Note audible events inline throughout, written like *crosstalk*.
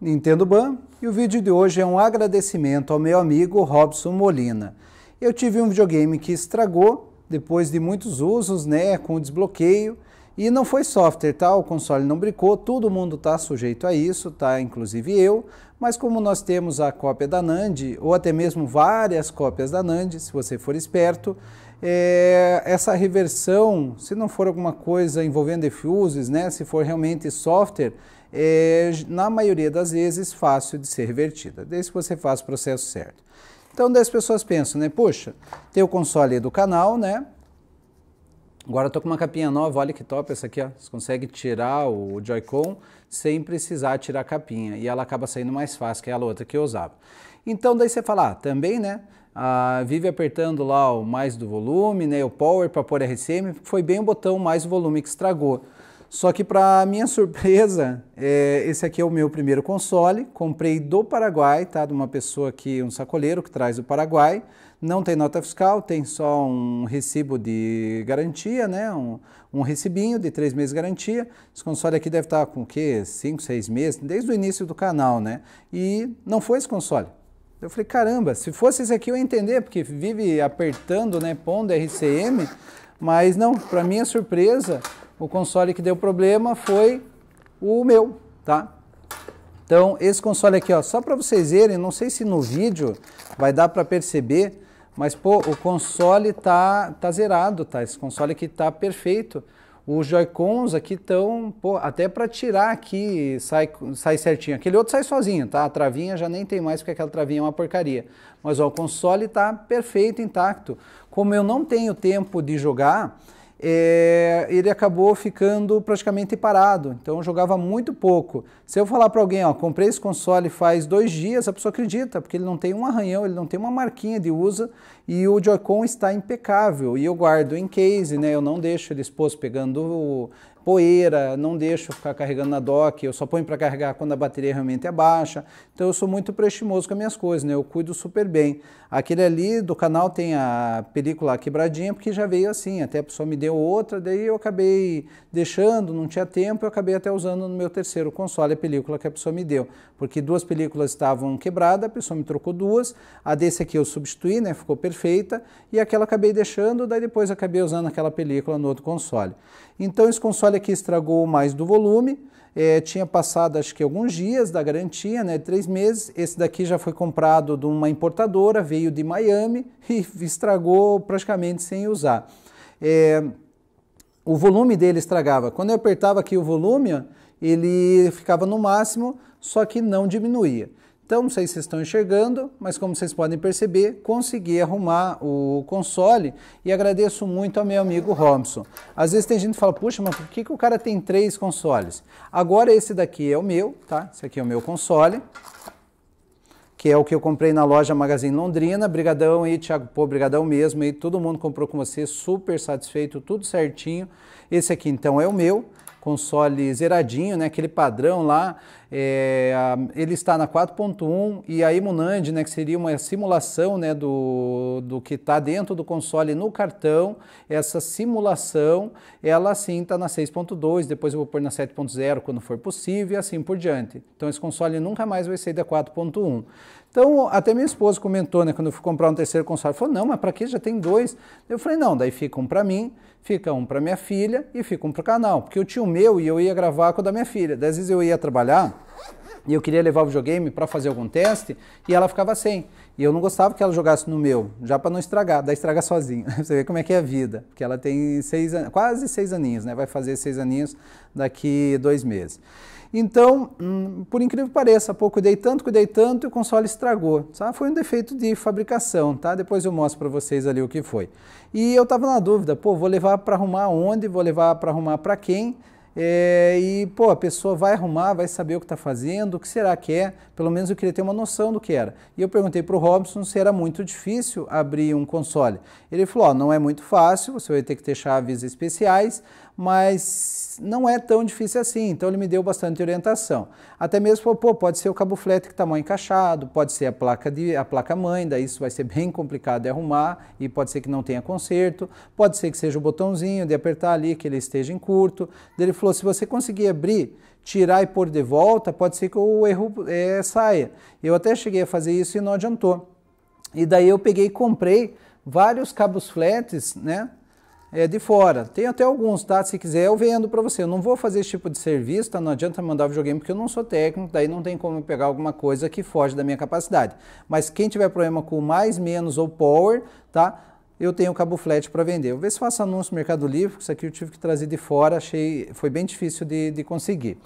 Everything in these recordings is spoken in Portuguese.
Nintendo Ban e o vídeo de hoje é um agradecimento ao meu amigo Robson Molina. Eu tive um videogame que estragou depois de muitos usos, né, com desbloqueio e não foi software, tá? O console não brincou, todo mundo tá sujeito a isso, tá? Inclusive eu, mas como nós temos a cópia da NAND ou até mesmo várias cópias da NAND, se você for esperto, é, essa reversão, se não for alguma coisa envolvendo defuses, né, se for realmente software, é, na maioria das vezes, fácil de ser revertida, desde que você faça o processo certo. Então, daí as pessoas pensam, né? Poxa, tem o console do canal, né? Agora eu tô com uma capinha nova, olha que top essa aqui, ó. Você consegue tirar o Joy-Con sem precisar tirar a capinha. E ela acaba saindo mais fácil, que a outra que eu usava. Então daí você fala, ah, também, né? Ah, vive apertando lá o mais do volume, né? O power para pôr RCM. Foi bem o botão mais volume que estragou. Só que para minha surpresa, *laughs* é, esse aqui é o meu primeiro console. Comprei do Paraguai, tá? De uma pessoa que, um sacoleiro que traz do Paraguai. Não tem nota fiscal, tem só um recibo de garantia, né? Um, um recibinho de três meses de garantia. Esse console aqui deve estar com o quê? Cinco, seis meses, desde o início do canal, né? E não foi esse console. Eu falei, caramba, se fosse esse aqui eu ia entender, porque vive apertando, né, pondo RCM, mas não, para minha surpresa, o console que deu problema foi o meu, tá? Então, esse console aqui, ó, só para vocês verem, não sei se no vídeo vai dar para perceber, mas pô, o console tá tá zerado, tá? Esse console aqui tá perfeito. Os Joy-Cons aqui estão, até para tirar aqui, sai, sai certinho. Aquele outro sai sozinho, tá? A travinha já nem tem mais, porque aquela travinha é uma porcaria. Mas ó, o console está perfeito, intacto. Como eu não tenho tempo de jogar, é, ele acabou ficando praticamente parado, então jogava muito pouco. Se eu falar para alguém, ó, comprei esse console faz dois dias, a pessoa acredita, porque ele não tem um arranhão, ele não tem uma marquinha de uso e o Joy-Con está impecável. E eu guardo em case, né? Eu não deixo ele exposto pegando poeira, não deixo ficar carregando na dock, eu só ponho para carregar quando a bateria realmente é baixa. Então eu sou muito prestimoso com as minhas coisas, né? Eu cuido super bem. Aquele ali do canal tem a película quebradinha, porque já veio assim, até a pessoa me deu outra, daí eu acabei deixando, não tinha tempo, eu acabei até usando no meu terceiro console a película que a pessoa me deu, porque duas películas estavam quebradas, a pessoa me trocou duas, a desse aqui eu substituí, né? Ficou perfeita, e aquela acabei deixando, daí depois acabei usando aquela película no outro console. Então esse console aqui estragou mais do volume, é, tinha passado acho que alguns dias da garantia, né, três meses. Esse daqui já foi comprado de uma importadora, veio de Miami *laughs* e estragou praticamente sem usar. É, o volume dele estragava. Quando eu apertava aqui o volume, ele ficava no máximo, só que não diminuía. Então, não sei se vocês estão enxergando, mas como vocês podem perceber, consegui arrumar o console e agradeço muito ao meu amigo Robson. Às vezes tem gente que fala, puxa, mas por que, que o cara tem três consoles? Agora esse daqui é o meu, tá? Esse aqui é o meu console, que é o que eu comprei na loja Magazine Londrina. Brigadão aí, Thiago Pô, brigadão mesmo aí. Todo mundo comprou com você, super satisfeito, tudo certinho. Esse aqui então é o meu console zeradinho, né, aquele padrão lá, é, ele está na 4.1 e a Imunand, né, que seria uma simulação né, do, do que está dentro do console no cartão, essa simulação, ela sim está na 6.2, depois eu vou pôr na 7.0 quando for possível e assim por diante. Então esse console nunca mais vai sair da 4.1. Então, até minha esposa comentou, né, quando eu fui comprar um terceiro console, falou: "Não, mas para que já tem dois?". Eu falei: "Não, daí fica um para mim, fica um para minha filha e fica um para o canal, porque eu tinha o meu e eu ia gravar com o da minha filha. Daí, às vezes eu ia trabalhar e eu queria levar o videogame para fazer algum teste e ela ficava sem. E eu não gostava que ela jogasse no meu, já para não estragar, daí estraga sozinha. *laughs* Você vê como é que é a vida, porque ela tem seis, quase seis aninhos, né? Vai fazer seis aninhos daqui dois meses. Então, hum, por incrível que pareça, pô, cuidei tanto, cuidei tanto e o console estragou. Sabe? Tá? Foi um defeito de fabricação, tá? Depois eu mostro para vocês ali o que foi. E eu estava na dúvida, pô, vou levar para arrumar onde, vou levar para arrumar para quem? É, e, pô, a pessoa vai arrumar, vai saber o que está fazendo, o que será que é? Pelo menos eu queria ter uma noção do que era. E eu perguntei para o Robson se era muito difícil abrir um console. Ele falou, ó, não é muito fácil, você vai ter que ter chaves especiais, mas não é tão difícil assim. Então ele me deu bastante orientação. Até mesmo falou, pô, pode ser o cabo que está mal encaixado, pode ser a placa de a placa mãe, daí isso vai ser *laughs* bem complicado de arrumar e pode ser que não tenha conserto, pode ser que seja o botãozinho de apertar ali que ele esteja em curto. Daí ele falou, se você conseguir abrir, tirar e pôr de volta, pode ser que o erro é, saia. Eu até cheguei a fazer isso e não adiantou. E daí eu peguei e comprei vários cabos flats, né? é de fora. Tem até alguns, tá? Se quiser, eu vendo para você. Eu não vou fazer esse tipo de serviço, tá? Não adianta mandar videogame porque eu não sou técnico, daí não tem como pegar alguma coisa que foge da minha capacidade. Mas quem tiver problema com mais, menos ou power, tá? Eu tenho cabo flat para vender. Eu vou ver se faço anúncio no Mercado Livre, porque isso aqui eu tive que trazer de fora, achei, foi bem difícil de, de conseguir.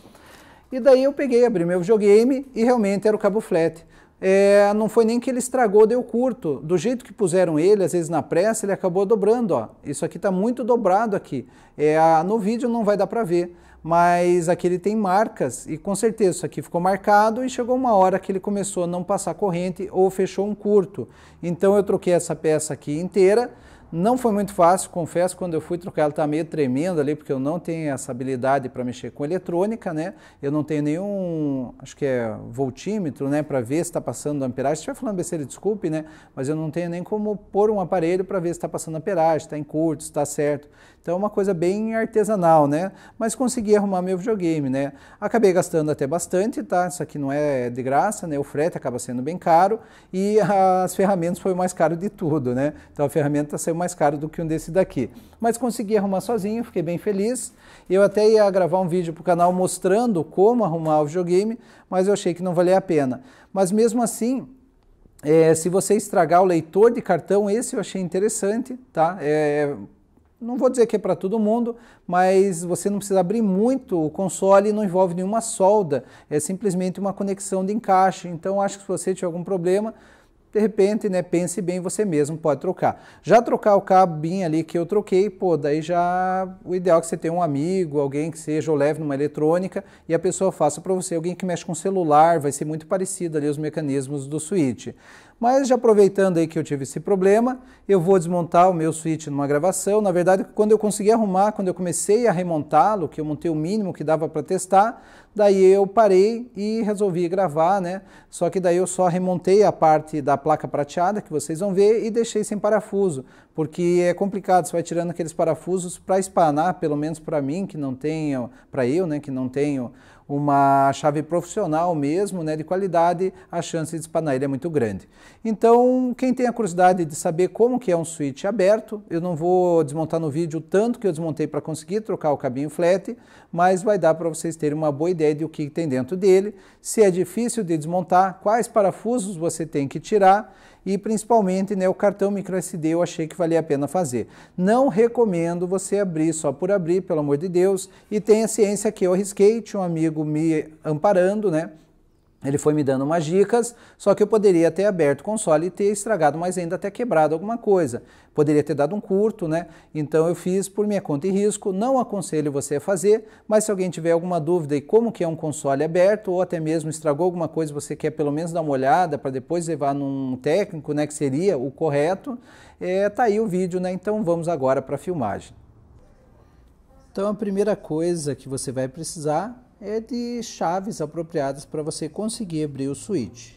E daí eu peguei, abri meu videogame e realmente era o cabo flat é, não foi nem que ele estragou, deu curto. Do jeito que puseram ele, às vezes na pressa, ele acabou dobrando. Ó. Isso aqui está muito dobrado aqui. É, no vídeo não vai dar para ver, mas aqui ele tem marcas e com certeza isso aqui ficou marcado e chegou uma hora que ele começou a não passar corrente ou fechou um curto. Então eu troquei essa peça aqui inteira não foi muito fácil, confesso, quando eu fui trocar, ela está meio tremendo ali, porque eu não tenho essa habilidade para mexer com eletrônica, né? Eu não tenho nenhum, acho que é voltímetro, né, para ver se está passando amperagem. Se estiver falando besteira, desculpe, né? Mas eu não tenho nem como pôr um aparelho para ver se está passando amperagem, está em curto, está certo. Então é uma coisa bem artesanal, né? Mas consegui arrumar meu videogame, né? Acabei gastando até bastante, tá? Isso aqui não é de graça, né? O frete acaba sendo bem caro e as ferramentas foi o mais caro de tudo, né? Então a ferramenta saiu mais caro do que um desse daqui. Mas consegui arrumar sozinho, fiquei bem feliz. Eu até ia gravar um vídeo para o canal mostrando como arrumar o videogame, mas eu achei que não valia a pena. Mas mesmo assim, é, se você estragar o leitor de cartão, esse eu achei interessante, tá? É, não vou dizer que é para todo mundo, mas você não precisa abrir muito o console, não envolve nenhuma solda, é simplesmente uma conexão de encaixe. Então acho que se você tiver algum problema, de repente, né, pense bem você mesmo, pode trocar. Já trocar o cabinho ali que eu troquei, pô, daí já o ideal é que você tenha um amigo, alguém que seja ou leve numa eletrônica e a pessoa faça para você, alguém que mexe com celular, vai ser muito parecido ali os mecanismos do switch. Mas já aproveitando aí que eu tive esse problema, eu vou desmontar o meu switch numa gravação. Na verdade, quando eu consegui arrumar, quando eu comecei a remontá-lo, que eu montei o mínimo que dava para testar, daí eu parei e resolvi gravar, né? Só que daí eu só remontei a parte da placa prateada, que vocês vão ver, e deixei sem parafuso, porque é complicado, você vai tirando aqueles parafusos para espanar, pelo menos para mim, que não tenho, para eu, né, que não tenho uma chave profissional mesmo, né, de qualidade, a chance de espanar ele é muito grande. Então, quem tem a curiosidade de saber como que é um switch aberto, eu não vou desmontar no vídeo tanto que eu desmontei para conseguir trocar o cabinho flat, mas vai dar para vocês terem uma boa ideia de o que tem dentro dele, se é difícil de desmontar, quais parafusos você tem que tirar e principalmente né, o cartão micro SD eu achei que valia a pena fazer. Não recomendo você abrir só por abrir, pelo amor de Deus, e tenha ciência que eu arrisquei, tinha um amigo me amparando, né? Ele foi me dando umas dicas, só que eu poderia ter aberto o console e ter estragado, mas ainda até quebrado alguma coisa. Poderia ter dado um curto, né? Então eu fiz por minha conta e risco. Não aconselho você a fazer, mas se alguém tiver alguma dúvida e como que é um console aberto ou até mesmo estragou alguma coisa, você quer pelo menos dar uma olhada para depois levar num técnico, né, que seria o correto, é, tá aí o vídeo, né? Então vamos agora para a filmagem. Então a primeira coisa que você vai precisar é de chaves apropriadas para você conseguir abrir o switch.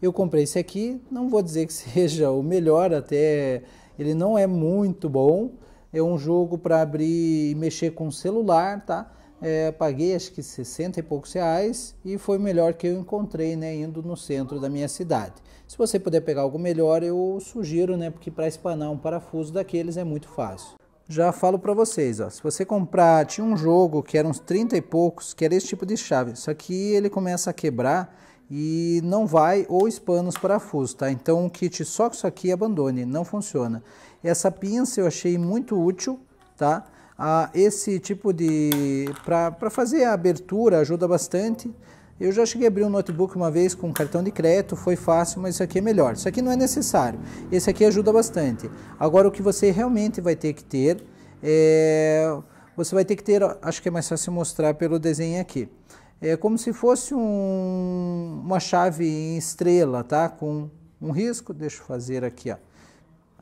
Eu comprei esse aqui, não vou dizer que *laughs* seja o melhor, até ele não é muito bom. É um jogo para abrir e mexer com o celular, tá? É, paguei acho que 60 e poucos reais e foi o melhor que eu encontrei, né? Indo no centro da minha cidade. Se você puder pegar algo melhor, eu sugiro, né? Porque para espanar um parafuso daqueles é muito fácil já falo para vocês, ó, se você comprar, tinha um jogo que era uns 30 e poucos, que era esse tipo de chave, só que ele começa a quebrar e não vai ou espana os parafusos, tá? Então o kit só com isso aqui abandone, não funciona. Essa pinça eu achei muito útil, tá? Ah, esse tipo de... para fazer a abertura ajuda bastante, eu já cheguei a abrir um notebook uma vez com um cartão de crédito, foi fácil, mas isso aqui é melhor. Isso aqui não é necessário, esse aqui ajuda bastante. Agora, o que você realmente vai ter que ter é. Você vai ter que ter, acho que é mais fácil mostrar pelo desenho aqui. É como se fosse um, uma chave em estrela, tá? Com um risco, deixa eu fazer aqui, ó.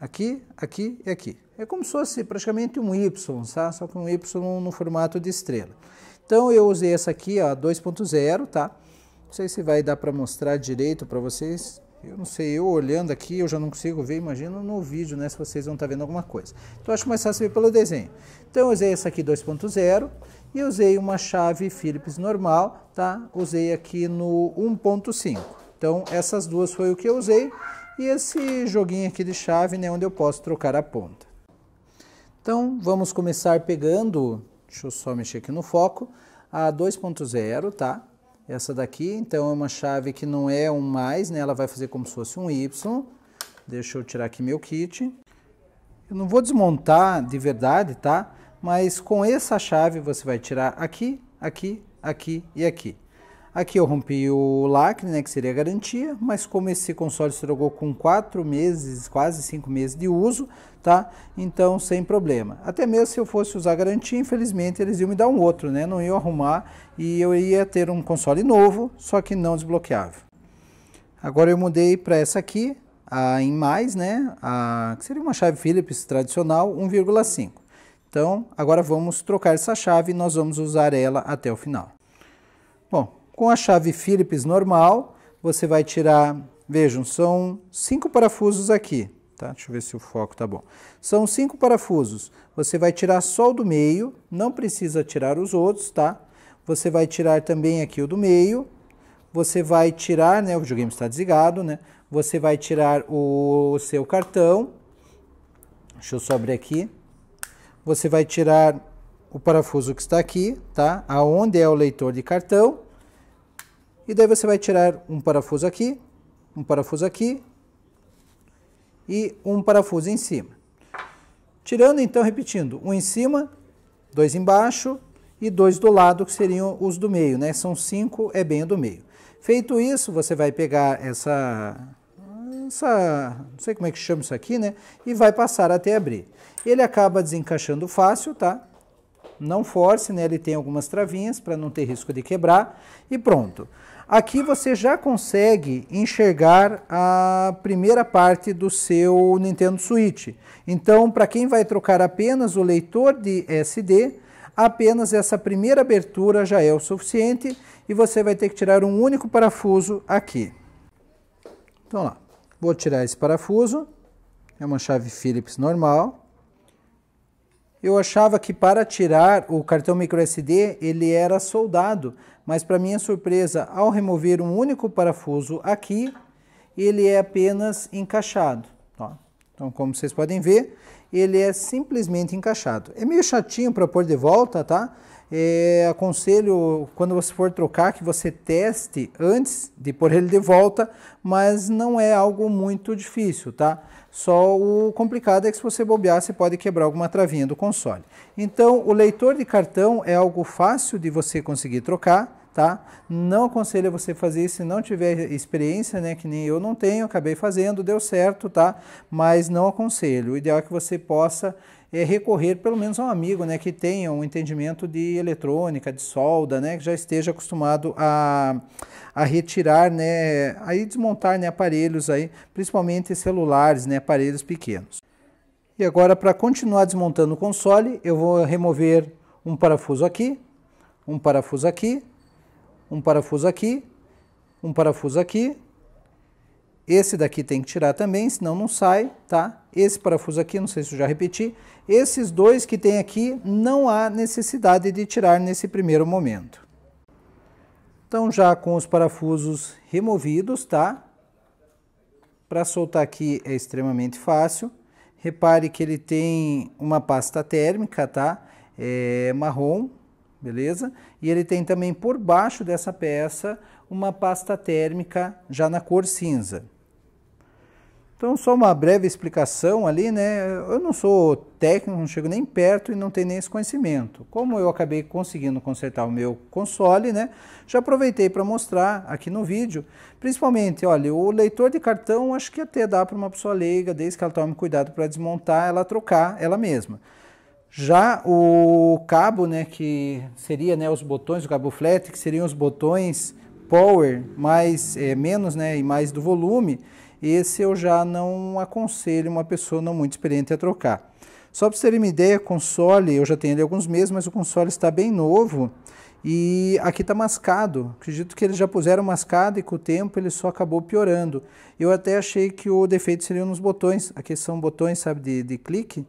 Aqui, aqui e aqui. É como se fosse praticamente um Y, tá? Só que um Y no formato de estrela. Então eu usei essa aqui, a 2.0, tá? Não sei se vai dar para mostrar direito para vocês. Eu não sei, eu olhando aqui, eu já não consigo ver, imagino no vídeo, né, se vocês vão estar tá vendo alguma coisa. Então acho mais fácil ver pelo desenho. Então eu usei essa aqui 2.0 e usei uma chave Philips normal, tá? Usei aqui no 1.5. Então essas duas foi o que eu usei e esse joguinho aqui de chave, né, onde eu posso trocar a ponta. Então vamos começar pegando deixa eu só mexer aqui no foco, a 2.0, tá? Essa daqui, então é uma chave que não é um mais, né? Ela vai fazer como se fosse um Y. Deixa eu tirar aqui meu kit. Eu não vou desmontar de verdade, tá? Mas com essa chave você vai tirar aqui, aqui, aqui e aqui. Aqui eu rompi o lacre, né, que seria a garantia, mas como esse console estragou com 4 meses, quase 5 meses de uso, tá? Então, sem problema. Até mesmo se eu fosse usar garantia, infelizmente eles iam me dar um outro, né? Não iam arrumar e eu ia ter um console novo, só que não desbloqueável. Agora eu mudei para essa aqui, a em mais, né? A, que seria uma chave Philips tradicional 1,5. Então, agora vamos trocar essa chave e nós vamos usar ela até o final. Bom, com a chave Phillips normal, você vai tirar, vejam, são cinco parafusos aqui, tá? Deixa eu ver se o foco tá bom. São cinco parafusos. Você vai tirar só o do meio, não precisa tirar os outros, tá? Você vai tirar também aqui o do meio. Você vai tirar, né, o videogame está desligado, né? Você vai tirar o seu cartão. Deixa eu só abrir aqui. Você vai tirar o parafuso que está aqui, tá? Aonde é o leitor de cartão. E daí você vai tirar um parafuso aqui, um parafuso aqui e um parafuso em cima. Tirando então, repetindo, um em cima, dois embaixo e dois do lado, que seriam os do meio, né? São cinco, é bem o do meio. Feito isso, você vai pegar essa, essa, não sei como é que chama isso aqui, né? E vai passar até abrir. Ele acaba desencaixando fácil, tá? Não force, né? Ele tem algumas travinhas para não ter risco de quebrar e pronto. Aqui você já consegue enxergar a primeira parte do seu Nintendo Switch. Então, para quem vai trocar apenas o leitor de SD, apenas essa primeira abertura já é o suficiente e você vai ter que tirar um único parafuso aqui. Então lá, vou tirar esse parafuso, é uma chave Phillips normal. Eu achava que para tirar o cartão microSD ele era soldado, mas para minha surpresa, ao remover um único parafuso aqui, ele é apenas encaixado. Ó. Então, como vocês podem ver, ele é simplesmente encaixado. É meio chatinho para pôr de volta, tá? é, aconselho quando você for trocar que você teste antes de pôr ele de volta, mas não é algo muito difícil, tá? Só o complicado é que se você bobear, você pode quebrar alguma travinha do console. Então, o leitor de cartão é algo fácil de você conseguir trocar, tá? Não aconselho você fazer isso se não tiver experiência, né? Que nem eu não tenho, acabei fazendo, deu certo, tá? Mas não aconselho. O ideal é que você possa é, recorrer pelo menos a um amigo né, que tenha um entendimento de eletrônica, de solda, né, que já esteja acostumado a, a retirar, né, a desmontar né, aparelhos, aí, principalmente celulares, né, aparelhos pequenos. E agora, para continuar desmontando o console, eu vou remover um parafuso aqui, um parafuso aqui, um parafuso aqui, um parafuso aqui esse daqui tem que tirar também, senão não sai, tá? Esse parafuso aqui, não sei se eu já repeti. Esses dois que tem aqui, não há necessidade de tirar nesse primeiro momento. Então, já com os parafusos removidos, tá? Para soltar aqui é extremamente fácil. Repare que ele tem uma pasta térmica, tá? É marrom, beleza? E ele tem também por baixo dessa peça uma pasta térmica já na cor cinza. Então, só uma breve explicação ali, né? Eu não sou técnico, não chego nem perto e não tenho nem esse conhecimento. Como eu acabei conseguindo consertar o meu console, né? Já aproveitei para mostrar aqui no vídeo. Principalmente, olha, o leitor de cartão acho que até dá para uma pessoa leiga, desde que ela tome cuidado para desmontar, ela trocar ela mesma. Já o cabo, né, que seria né, os botões, o cabo flat, que seriam os botões power, mais, é, menos né, e mais do volume, esse eu já não aconselho uma pessoa não muito experiente a trocar. Só para você ter uma ideia, console, eu já tenho ali alguns meses, mas o console está bem novo e aqui está mascado. Acredito que eles já puseram mascado e com o tempo ele só acabou piorando. Eu até achei que o defeito seria nos botões. Aqui são botões, sabe, de, de clique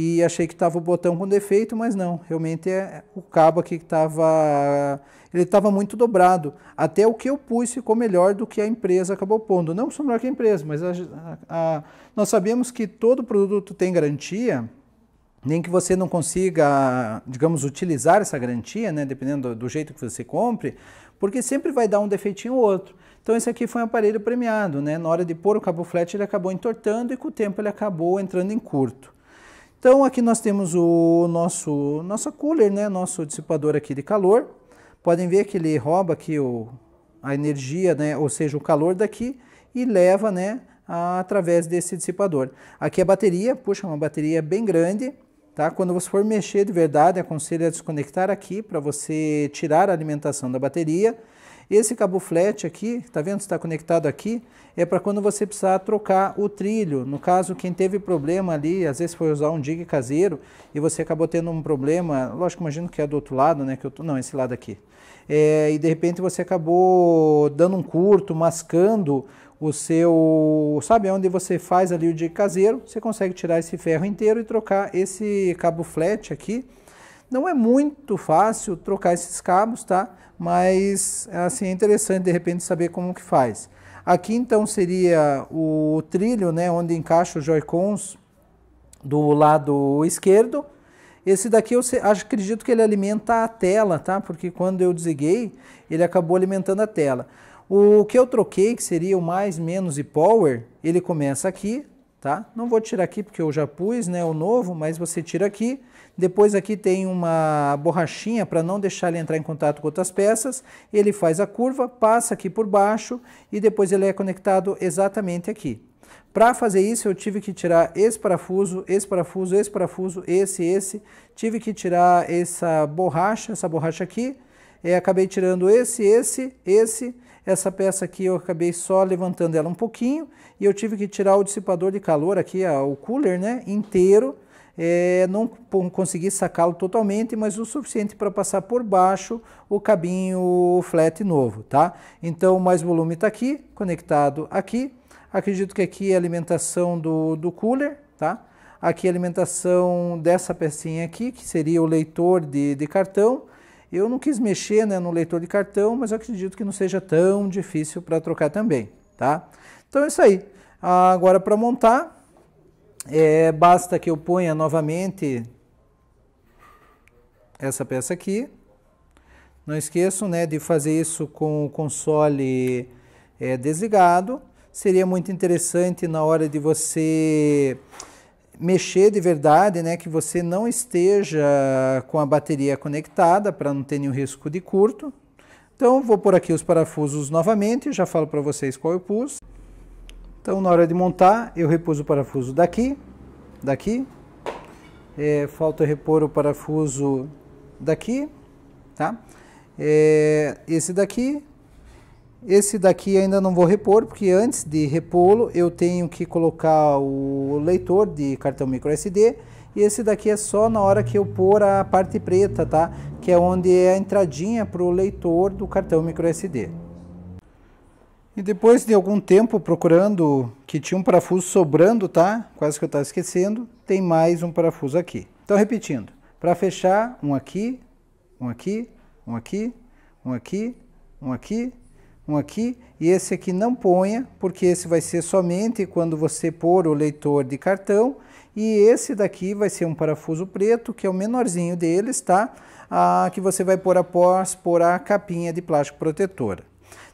e achei que estava o botão com defeito, mas não, realmente é o cabo aqui que estava, ele estava muito dobrado. Até o que eu pus ficou melhor do que a empresa acabou pondo. Não sou melhor que a empresa, mas a, a, nós sabemos que todo produto tem garantia, nem que você não consiga, digamos, utilizar essa garantia, né, dependendo do, do jeito que você compre, porque sempre vai dar um defeitinho ou outro. Então esse aqui foi um aparelho premiado, né? Na hora de pôr o cabo flat ele acabou entortando e com o tempo ele acabou entrando em curto. Então aqui nós temos o nosso nossa cooler, né, nosso dissipador aqui de calor. Podem ver que ele rouba aqui o, a energia, né, ou seja, o calor daqui e leva, né, a, através desse dissipador. Aqui a bateria, puxa, uma bateria bem grande, tá? Quando você for mexer de verdade, aconselho a desconectar aqui para você tirar a alimentação da bateria esse cabo flat aqui, tá vendo? Está conectado aqui, é para quando você precisar trocar o trilho. No caso, quem teve problema ali, às vezes foi usar um dig caseiro e você acabou tendo um problema, lógico, imagino que é do outro lado, né? Que eu tô, não, esse lado aqui. É, e de repente você acabou dando um curto, mascando o seu, sabe, onde você faz ali o dig caseiro, você consegue tirar esse ferro inteiro e trocar esse cabo flat aqui não é muito fácil trocar esses cabos, tá? Mas assim, é interessante de repente saber como que faz. Aqui então seria o trilho, né, onde encaixa os Joy-Cons do lado esquerdo. Esse daqui eu acredito que ele alimenta a tela, tá? Porque quando eu desliguei, ele acabou alimentando a tela. O que eu troquei, que seria o mais, menos e power, ele começa aqui, Tá? Não vou tirar aqui porque eu já pus né, o novo, mas você tira aqui. Depois aqui tem uma borrachinha para não deixar ele entrar em contato com outras peças. Ele faz a curva, passa aqui por baixo e depois ele é conectado exatamente aqui. Para fazer isso eu tive que tirar esse parafuso, esse parafuso, esse parafuso, esse, esse. Tive que tirar essa borracha, essa borracha aqui. É, acabei tirando esse, esse, esse essa peça aqui eu acabei só levantando ela um pouquinho e eu tive que tirar o dissipador de calor aqui, o cooler, né, inteiro. É, não consegui sacá-lo totalmente, mas o suficiente para passar por baixo o cabinho flat novo, tá? Então, mais volume está aqui, conectado aqui. Acredito que aqui é a alimentação do, do cooler, tá? Aqui é a alimentação dessa pecinha aqui, que seria o leitor de, de cartão. Eu não quis mexer né, no leitor de cartão, mas acredito que não seja tão difícil para trocar também, tá? Então é isso aí. Agora para montar, é, basta que eu ponha novamente essa peça aqui. Não esqueço né, de fazer isso com o console é, desligado. Seria muito interessante na hora de você mexer de verdade, né, que você não esteja com a bateria conectada para não ter nenhum risco de curto. Então vou por aqui os parafusos novamente, já falo para vocês qual eu pus. Então na hora de montar eu repus o parafuso daqui, daqui, é, falta repor o parafuso daqui, tá? É, esse daqui, esse daqui ainda não vou repor, porque antes de repô-lo eu tenho que colocar o leitor de cartão micro SD e esse daqui é só na hora que eu pôr a parte preta, tá? Que é onde é a entradinha para o leitor do cartão micro SD E depois de algum tempo procurando que tinha um parafuso sobrando, tá? Quase que eu estava esquecendo, tem mais um parafuso aqui. Então repetindo, para fechar, um aqui, um aqui, um aqui, um aqui, um aqui, um aqui, e esse aqui não ponha, porque esse vai ser somente quando você pôr o leitor de cartão, e esse daqui vai ser um parafuso preto, que é o menorzinho deles, tá? Ah, que você vai pôr após pôr a capinha de plástico protetora.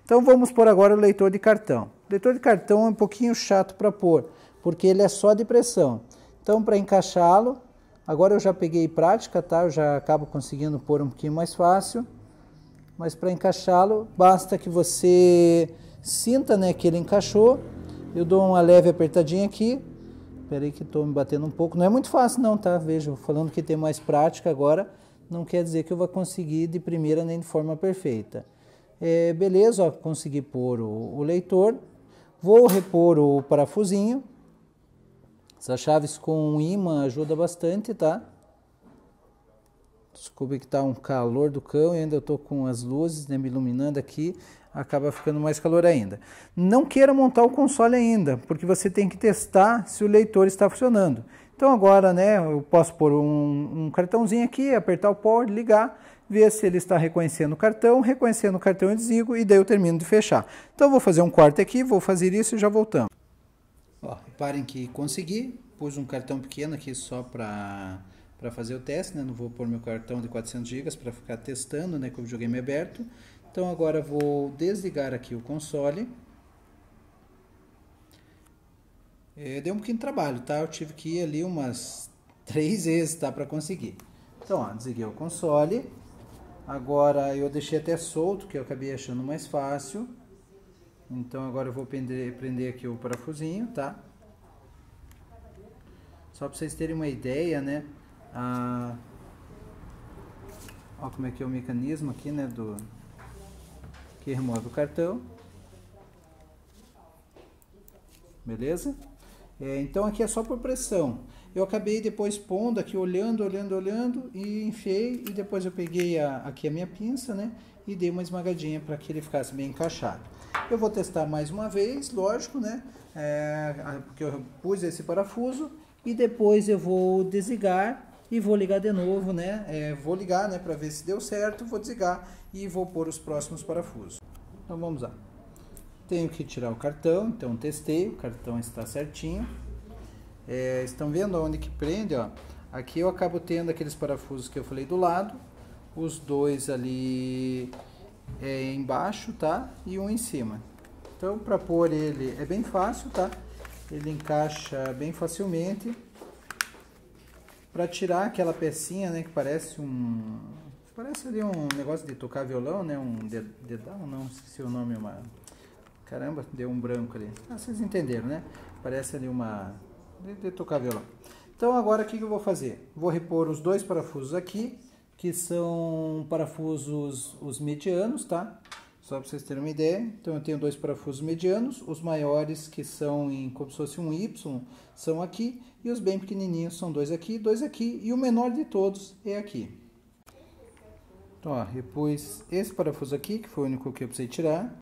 Então vamos pôr agora o leitor de cartão. O leitor de cartão é um pouquinho chato para pôr, porque ele é só de pressão. Então para encaixá-lo, agora eu já peguei prática, tá? Eu já acabo conseguindo pôr um pouquinho mais fácil mas para encaixá-lo basta que você sinta né, que ele encaixou. Eu dou uma leve apertadinha aqui. Espera aí que estou me batendo um pouco. Não é muito fácil não, tá? Vejo, falando que tem mais prática agora, não quer dizer que eu vou conseguir de primeira nem de forma perfeita. É, beleza, ó, consegui pôr o, o leitor. Vou repor o parafusinho. Essas chaves com um imã ajuda bastante, tá? descobri que está um calor do cão e ainda estou com as luzes né, me iluminando aqui, acaba ficando mais calor ainda. Não queira montar o console ainda, porque você tem que testar se o leitor está funcionando. Então agora né, eu posso pôr um, um cartãozinho aqui, apertar o power, ligar, ver se ele está reconhecendo o cartão, reconhecendo o cartão eu desligo e daí eu termino de fechar. Então vou fazer um corte aqui, vou fazer isso e já voltamos. Ó, reparem que consegui, pus um cartão pequeno aqui só para para fazer o teste, né? Não vou pôr meu cartão de 400 GB para ficar testando, né? Com o videogame aberto. Então agora vou desligar aqui o console. É, deu um pouquinho de trabalho, tá? Eu tive que ir ali umas *laughs* três vezes, tá? Para conseguir. Então, ó, desliguei o console. Agora eu deixei até solto, que eu acabei achando mais fácil. Então agora eu vou prender, prender aqui o parafusinho, tá? Só para vocês terem uma ideia, né? Ah, ó como é que é o mecanismo aqui, né, do que remove o cartão. Beleza? É, então aqui é só por pressão. Eu acabei depois pondo aqui, olhando, olhando, olhando e enfiei. E depois eu peguei a, aqui a minha pinça, né? E dei uma esmagadinha para que ele ficasse bem encaixado. Eu vou testar mais uma vez, lógico, né? É, porque eu pus esse parafuso. E depois eu vou desligar e vou ligar de novo, né? É, vou ligar, né, para ver se deu certo, vou desligar e vou pôr os próximos parafusos. Então vamos lá. Tenho que tirar o cartão, então testei, o cartão está certinho. É, estão vendo onde que prende, ó? Aqui eu acabo tendo aqueles parafusos que eu falei do lado, os dois ali é, embaixo, tá? E um em cima. Então, para pôr ele é bem fácil, tá? Ele encaixa bem facilmente para tirar aquela pecinha, né, que parece um parece ali um negócio de tocar violão, né, um dedão, não se o nome, uma caramba, deu um branco ali. Ah, vocês entenderam, né? Parece ali uma de, de tocar violão. Então agora o que, que eu vou fazer? Vou repor os dois parafusos aqui, que são parafusos os medianos, tá? Só para vocês terem uma ideia, então eu tenho dois parafusos medianos, os maiores que são em, como se fosse um Y são aqui, e os bem pequenininhos são dois aqui, dois aqui, e o menor de todos é aqui. Então, ó, eu pus esse parafuso aqui, que foi o único que eu precisei tirar.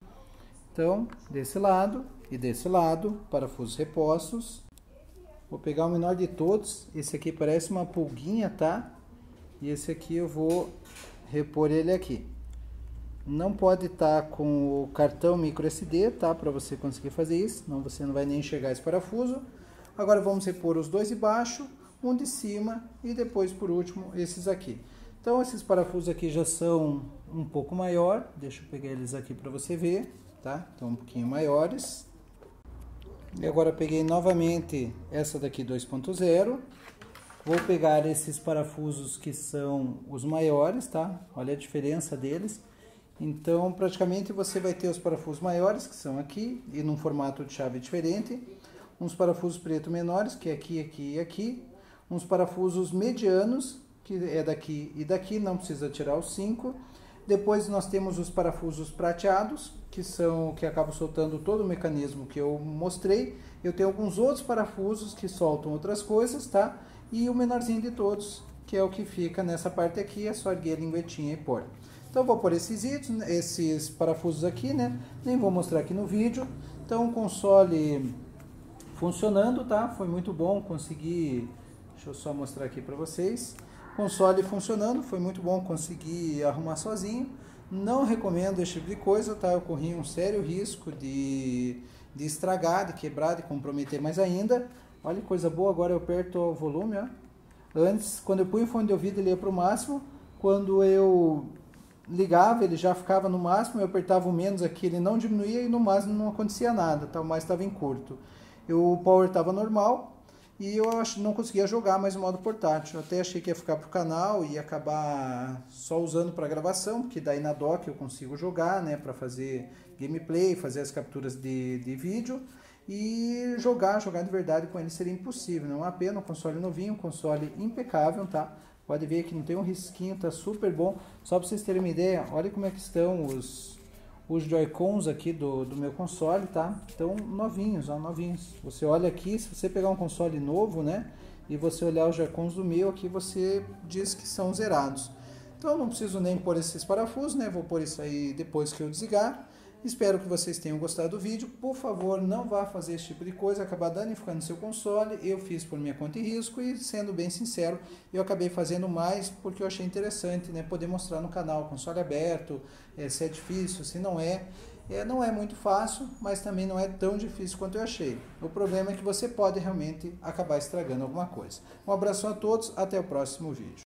Então, desse lado e desse lado, parafusos repostos. Vou pegar o menor de todos, esse aqui parece uma pulguinha, tá? E esse aqui eu vou repor ele aqui. Não pode estar tá com o cartão micro SD, tá? Para você conseguir fazer isso, não você não vai nem enxergar esse parafuso. Agora vamos repor os dois embaixo, um de cima e depois por último esses aqui. Então esses parafusos aqui já são um pouco maior, deixa eu pegar eles aqui para você ver, tá? Então um pouquinho maiores. E agora peguei novamente essa daqui 2.0. Vou pegar esses parafusos que são os maiores, tá? Olha a diferença deles. Então, praticamente você vai ter os parafusos maiores, que são aqui, e num formato de chave diferente, uns parafusos preto menores, que é aqui, aqui e aqui, uns parafusos medianos, que é daqui e daqui, não precisa tirar os cinco. Depois nós temos os parafusos prateados, que são que acabam soltando todo o mecanismo que eu mostrei. Eu tenho alguns outros parafusos que soltam outras coisas, tá? E o menorzinho de todos, que é o que fica nessa parte aqui, é só erguer a linguetinha e pôr. Então vou pôr esses itens, esses parafusos aqui, né? Nem vou mostrar aqui no vídeo. Então o console funcionando, tá? Foi muito bom conseguir... Deixa eu só mostrar aqui para vocês. Console funcionando, foi muito bom conseguir arrumar sozinho. Não recomendo esse tipo de coisa, tá? Eu corri um sério risco de, de estragar, de quebrar, de comprometer mais ainda. Olha que coisa boa, agora eu aperto o volume, ó. Antes, quando eu punho o fone de ouvido, ele ia o máximo. Quando eu ligava, ele já ficava no máximo, eu apertava o menos aqui, ele não diminuía e no máximo não acontecia nada, tá? o mais estava em curto. Eu, o power estava normal e eu não conseguia jogar mais o modo portátil. Eu até achei que ia ficar pro canal e acabar só usando para gravação, porque daí na dock eu consigo jogar, né, para fazer gameplay, fazer as capturas de, de vídeo e jogar, jogar de verdade com ele seria impossível. Não é uma pena, um console novinho, um console impecável, tá? Pode ver que não tem um risquinho, tá super bom. Só para vocês terem uma ideia, olha como é que estão os, os Joy-Cons aqui do, do meu console, tá? Estão novinhos, ó, novinhos. Você olha aqui, se você pegar um console novo, né? E você olhar os Joy-Cons do meu aqui, você diz que são zerados. Então não preciso nem pôr esses parafusos, né? Vou pôr isso aí depois que eu desligar. Espero que vocês tenham gostado do vídeo. Por favor, não vá fazer esse tipo de coisa, acabar danificando seu console. Eu fiz por minha conta e risco e, sendo bem sincero, eu acabei fazendo mais porque eu achei interessante né, poder mostrar no canal console aberto, é, se é difícil, se não é. é. Não é muito fácil, mas também não é tão difícil quanto eu achei. O problema é que você pode realmente acabar estragando alguma coisa. Um abraço a todos, até o próximo vídeo.